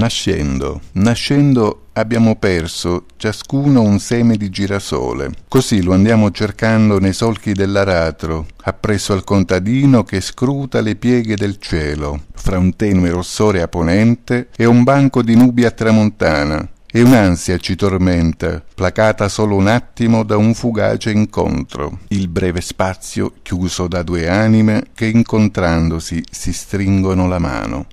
Nascendo. Nascendo abbiamo perso ciascuno un seme di girasole. Così lo andiamo cercando nei solchi dell'aratro, appresso al contadino che scruta le pieghe del cielo, fra un tenue rossore a ponente e un banco di nubi a tramontana. E un'ansia ci tormenta, placata solo un attimo da un fugace incontro, il breve spazio chiuso da due anime che incontrandosi si stringono la mano.